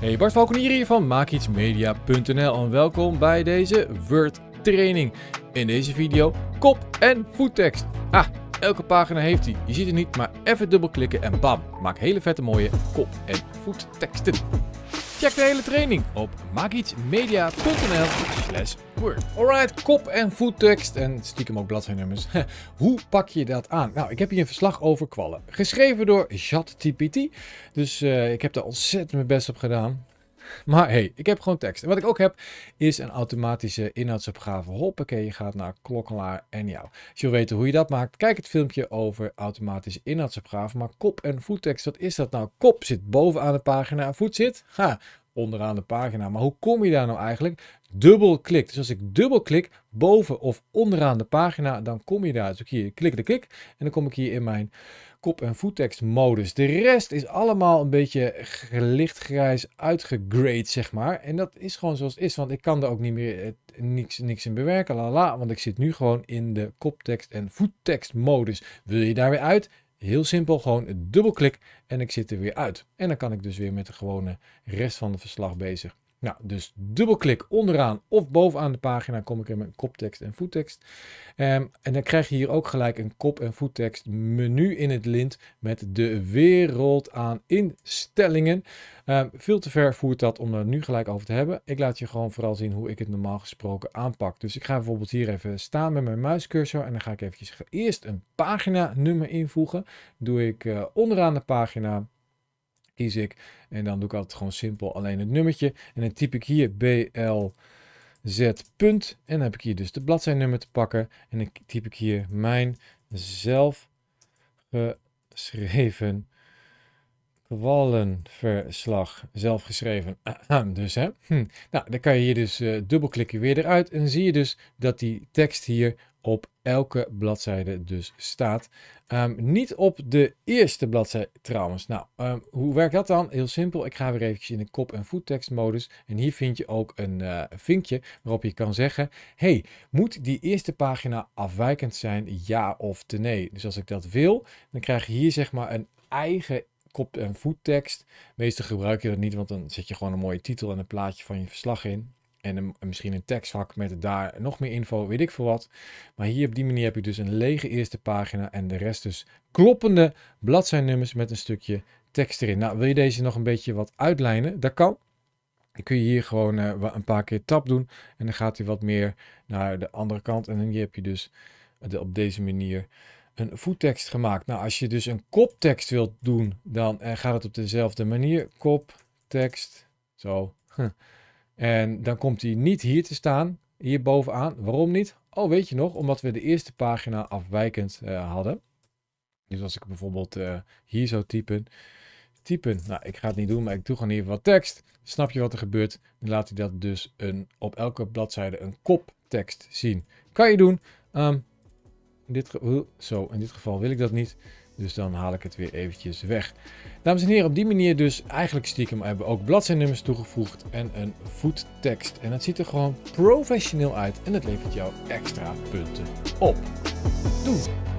Hey, Bart Valkenier hier van maakietsmedia.nl en welkom bij deze Word training. In deze video kop en voettekst. Ah, elke pagina heeft die. Je ziet het niet, maar even dubbelklikken en bam, maak hele vette mooie kop- en voetteksten. Check de hele training op maakietsmedia.nl slash word. Alright, kop- en voettekst en stiekem ook bladzijnummers. Hoe pak je dat aan? Nou, ik heb hier een verslag over kwallen. Geschreven door ChatGPT. Dus eh, ik heb daar ontzettend mijn best op gedaan. Maar hey, ik heb gewoon tekst. En wat ik ook heb, is een automatische inhoudsopgave. Hoppakee, je gaat naar klokkenlaar en jou. Als je wil weten hoe je dat maakt, kijk het filmpje over automatische inhoudsopgave. Maar kop en voettekst, wat is dat nou? Kop zit bovenaan de pagina voet zit ha, onderaan de pagina. Maar hoe kom je daar nou eigenlijk? dubbel klikt. Dus als ik dubbel klik boven of onderaan de pagina, dan kom je daar. Dus ik hier klik de klik en dan kom ik hier in mijn kop- en voettekstmodus. De rest is allemaal een beetje lichtgrijs uitgegrade, zeg maar. En dat is gewoon zoals het is, want ik kan er ook niet meer eh, niks, niks in bewerken, lala. Want ik zit nu gewoon in de koptekst- en voettekstmodus. Wil je daar weer uit? Heel simpel, gewoon dubbelklik en ik zit er weer uit. En dan kan ik dus weer met de gewone rest van het verslag bezig. Nou, dus dubbelklik onderaan of bovenaan de pagina kom ik in mijn koptekst en voettekst. Ehm, en dan krijg je hier ook gelijk een kop- en voettekst menu in het lint met de wereld aan instellingen. Ehm, veel te ver voert dat om er nu gelijk over te hebben. Ik laat je gewoon vooral zien hoe ik het normaal gesproken aanpak. Dus ik ga bijvoorbeeld hier even staan met mijn muiscursor en dan ga ik eventjes eerst een paginanummer invoegen. Doe ik eh, onderaan de pagina kies ik. En dan doe ik altijd gewoon simpel alleen het nummertje. En dan typ ik hier BLZ. Punt. En dan heb ik hier dus de bladzijnummer te pakken. En dan typ ik hier mijn zelf eh, geschreven kwallenverslag zelf geschreven. dus hè. Hm. Nou, dan kan je hier dus eh, dubbelklikken weer eruit en zie je dus dat die tekst hier op elke bladzijde dus staat. Ehm, niet op de eerste bladzijde trouwens. Nou, ehm, hoe werkt dat dan? Heel simpel. Ik ga weer eventjes in de kop- en voettekstmodus. En hier vind je ook een eh, vinkje waarop je kan zeggen... hey, moet die eerste pagina afwijkend zijn, ja of nee? Dus als ik dat wil, dan krijg je hier zeg maar een eigen kop- en voettekst. Meestal gebruik je dat niet, want dan zet je gewoon een mooie titel en een plaatje van je verslag in. En een, misschien een tekstvak met daar nog meer info, weet ik veel wat. Maar hier op die manier heb je dus een lege eerste pagina en de rest dus kloppende bladzijnummers met een stukje tekst erin. Nou, wil je deze nog een beetje wat uitlijnen? Dat kan. Dan kun je hier gewoon eh, een paar keer tap doen en dan gaat hij wat meer naar de andere kant. En dan heb je dus eh, op deze manier een voettekst gemaakt. Nou, als je dus een koptekst wilt doen, dan gaat het op dezelfde manier. Koptekst, zo. En dan komt hij niet hier te staan, hier bovenaan. Waarom niet? Oh, weet je nog, omdat we de eerste pagina afwijkend eh, hadden. Dus als ik bijvoorbeeld eh, hier zou typen, typen. Nou, ik ga het niet doen, maar ik doe gewoon even wat tekst. Snap je wat er gebeurt? Dan laat hij dat dus een, op elke bladzijde een koptekst zien. Kan je doen. Ehm, in dit zo, in dit geval wil ik dat niet. Dus dan haal ik het weer eventjes weg. Dames en heren, op die manier dus eigenlijk stiekem hebben we ook bladzijnummers toegevoegd en een voettekst. En het ziet er gewoon professioneel uit en dat levert jou extra punten op. Doei!